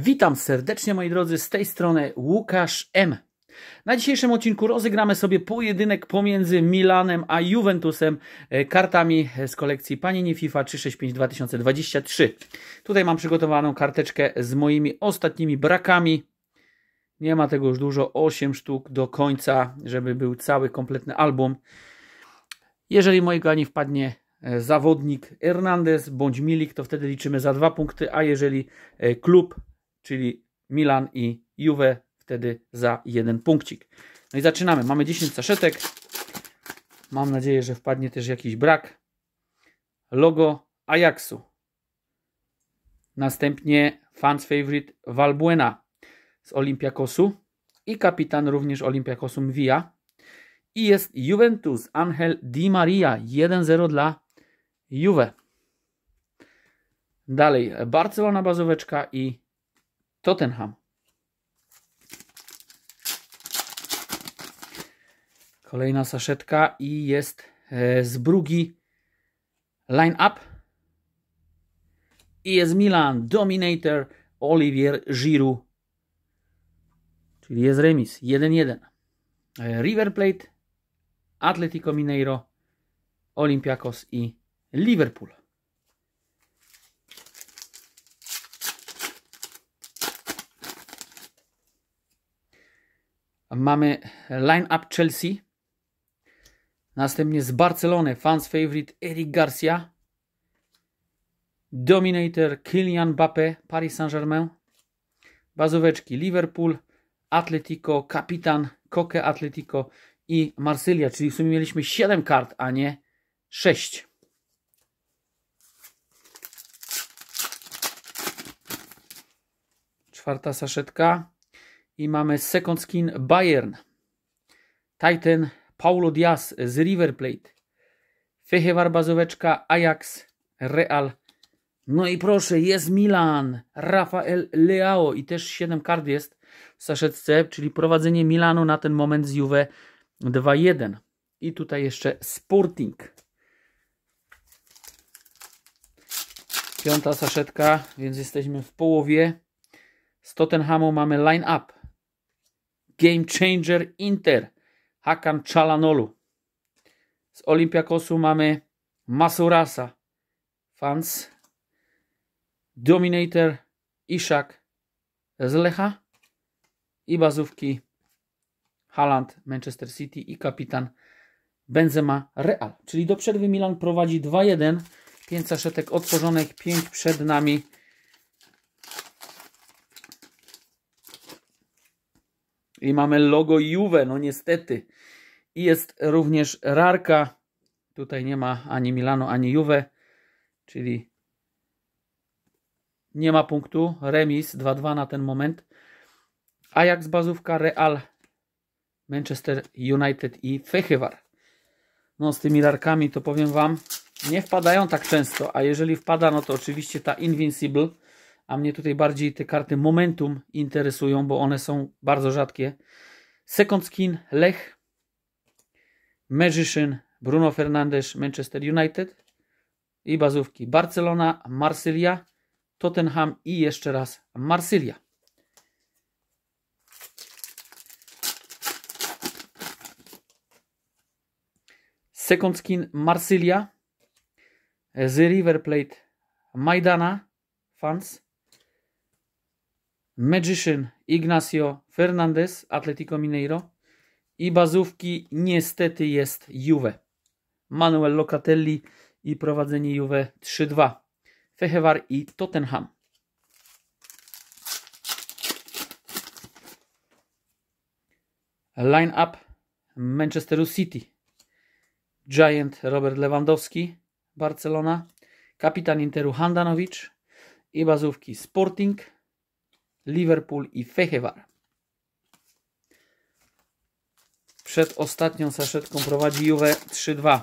Witam serdecznie moi drodzy, z tej strony Łukasz M. Na dzisiejszym odcinku rozegramy sobie pojedynek pomiędzy Milanem a Juventusem e, kartami z kolekcji Panini FIFA 365 2023. Tutaj mam przygotowaną karteczkę z moimi ostatnimi brakami. Nie ma tego już dużo, 8 sztuk do końca, żeby był cały kompletny album. Jeżeli moi kochani wpadnie e, zawodnik Hernandez bądź Milik, to wtedy liczymy za dwa punkty, a jeżeli e, klub czyli Milan i Juve wtedy za jeden punkcik. No i zaczynamy. Mamy 10 saszetek. Mam nadzieję, że wpadnie też jakiś brak. Logo Ajaxu. Następnie fans favorite Valbuena z Olympiakosu i kapitan również Olympiakosu Mvia. I jest Juventus Angel Di Maria 1-0 dla Juve. Dalej Barcelona bazóweczka i Tottenham. Kolejna saszetka i jest e, z Brugi line up. I jest Milan Dominator Olivier Giroud. Czyli jest remis 1-1. E, River Plate, Atletico Mineiro, Olympiakos i Liverpool. mamy line-up Chelsea. Następnie z Barcelony fans favorite Eric Garcia. Dominator Kylian Mbappé, Paris Saint-Germain. Bazóweczki Liverpool, Atletico, Kapitan, Koke Atletico i Marsylia, czyli w sumie mieliśmy 7 kart, a nie 6. Czwarta saszetka. I mamy second skin Bayern. Titan Paulo Diaz z River Plate. Fechevar bazóweczka Ajax Real. No i proszę, jest Milan. Rafael Leao i też 7 kart jest w saszetce, czyli prowadzenie Milanu na ten moment z Juve 2-1. I tutaj jeszcze Sporting. Piąta saszetka, więc jesteśmy w połowie. Z Tottenhamu mamy line up game changer Inter Hakan Chalanolu. Z Olympiakosu mamy Masurasa Fans, Dominator Ishak z Lecha i bazówki Haaland Manchester City i kapitan Benzema Real. Czyli do przerwy Milan prowadzi 2-1. 5 szetek otworzonych, 5 przed nami. I mamy logo Juve, no niestety. I jest również rarka. Tutaj nie ma ani Milano, ani Juve, czyli nie ma punktu. Remis 2-2 na ten moment. a jak z bazówka, Real, Manchester United i Fechywar. No z tymi rarkami to powiem Wam, nie wpadają tak często, a jeżeli wpada, no to oczywiście ta Invincible, a mnie tutaj bardziej te karty Momentum interesują, bo one są bardzo rzadkie. Second Skin, Lech, Magician, Bruno Fernandes, Manchester United i bazówki Barcelona, Marsylia, Tottenham i jeszcze raz Marsylia. Second skin Marsylia z River Plate Majdana fans Magician Ignacio Fernandez, Atletico Mineiro i bazówki niestety jest Juve. Manuel Locatelli i prowadzenie Juve 3-2. Fechewar i Tottenham. Line-up Manchesteru City. Giant Robert Lewandowski, Barcelona. Kapitan Interu Handanowicz i bazówki Sporting, Liverpool i Fechewar. Przed ostatnią saszetką prowadzi Juve 3-2.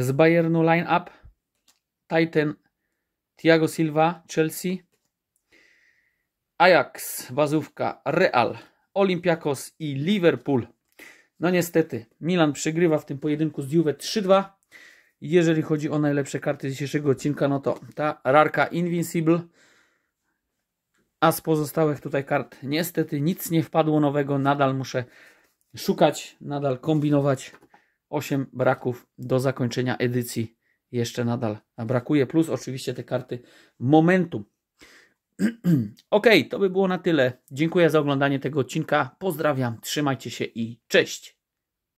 Z Bayernu line-up Titan Thiago Silva, Chelsea Ajax, Wazówka, Real, Olympiakos i Liverpool. No niestety, Milan przegrywa w tym pojedynku z Juve 3-2. Jeżeli chodzi o najlepsze karty dzisiejszego odcinka, no to ta rarka Invincible a z pozostałych tutaj kart niestety nic nie wpadło nowego, nadal muszę szukać, nadal kombinować. 8 braków do zakończenia edycji jeszcze nadal brakuje, plus oczywiście te karty momentum. ok, to by było na tyle. Dziękuję za oglądanie tego odcinka. Pozdrawiam, trzymajcie się i cześć.